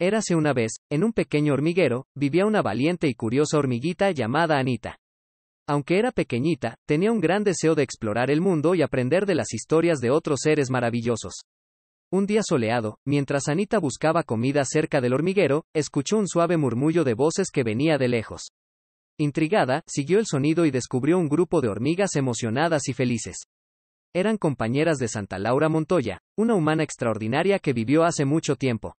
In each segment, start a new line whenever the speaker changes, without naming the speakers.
Érase una vez, en un pequeño hormiguero, vivía una valiente y curiosa hormiguita llamada Anita. Aunque era pequeñita, tenía un gran deseo de explorar el mundo y aprender de las historias de otros seres maravillosos. Un día soleado, mientras Anita buscaba comida cerca del hormiguero, escuchó un suave murmullo de voces que venía de lejos. Intrigada, siguió el sonido y descubrió un grupo de hormigas emocionadas y felices. Eran compañeras de Santa Laura Montoya, una humana extraordinaria que vivió hace mucho tiempo.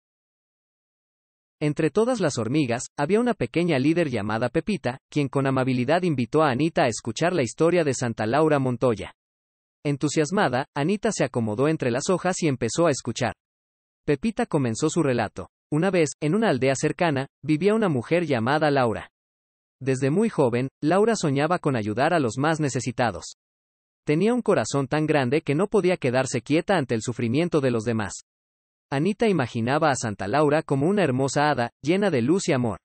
Entre todas las hormigas, había una pequeña líder llamada Pepita, quien con amabilidad invitó a Anita a escuchar la historia de Santa Laura Montoya. Entusiasmada, Anita se acomodó entre las hojas y empezó a escuchar. Pepita comenzó su relato. Una vez, en una aldea cercana, vivía una mujer llamada Laura. Desde muy joven, Laura soñaba con ayudar a los más necesitados. Tenía un corazón tan grande que no podía quedarse quieta ante el sufrimiento de los demás. Anita imaginaba a Santa Laura como
una hermosa hada, llena de luz y amor.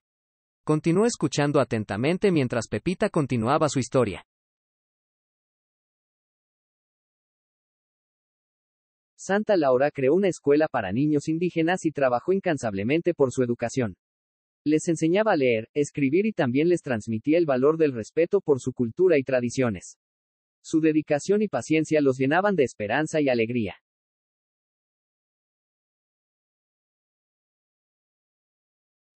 Continuó escuchando atentamente mientras Pepita continuaba su historia. Santa Laura creó una escuela para niños indígenas y trabajó incansablemente
por su educación. Les enseñaba a leer, escribir y también les transmitía el valor del
respeto por su cultura y tradiciones. Su dedicación y paciencia los llenaban de esperanza y alegría.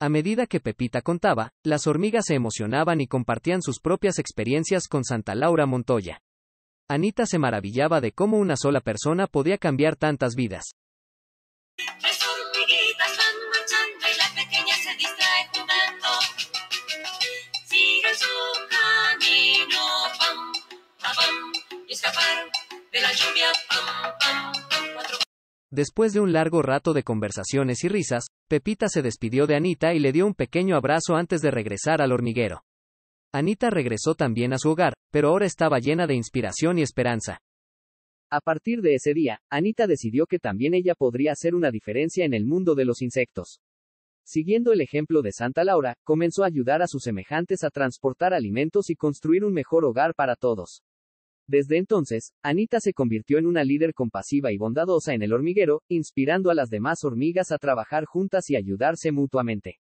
A medida que Pepita contaba, las hormigas se emocionaban y compartían sus
propias experiencias con Santa Laura Montoya. Anita se maravillaba de cómo una sola persona podía cambiar tantas vidas.
camino, y escapar de la lluvia, pam, pam.
Después de un largo rato de conversaciones y risas, Pepita se despidió de Anita y le dio un pequeño abrazo antes de regresar al hormiguero. Anita regresó también a su hogar, pero ahora estaba llena de inspiración y esperanza.
A partir de ese día, Anita decidió que también ella podría hacer una diferencia en el mundo de los insectos. Siguiendo el ejemplo de Santa Laura, comenzó a ayudar a sus semejantes a transportar alimentos y construir un mejor hogar para todos. Desde entonces, Anita se convirtió en una líder compasiva y bondadosa en el hormiguero, inspirando a las demás hormigas a trabajar juntas y ayudarse mutuamente.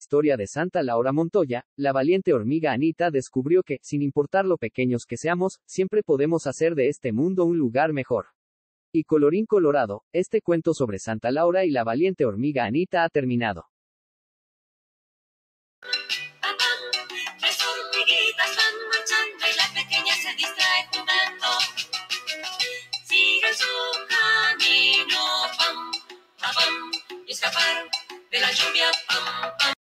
Historia de Santa Laura Montoya, la valiente hormiga Anita descubrió que, sin importar lo pequeños que seamos, siempre podemos hacer de este mundo un lugar mejor. Y colorín colorado, este cuento sobre Santa Laura y la valiente hormiga Anita ha terminado
niña se distrae jugando. Sigue su camino, pam, pam, y escapar
de la lluvia, pam, pam.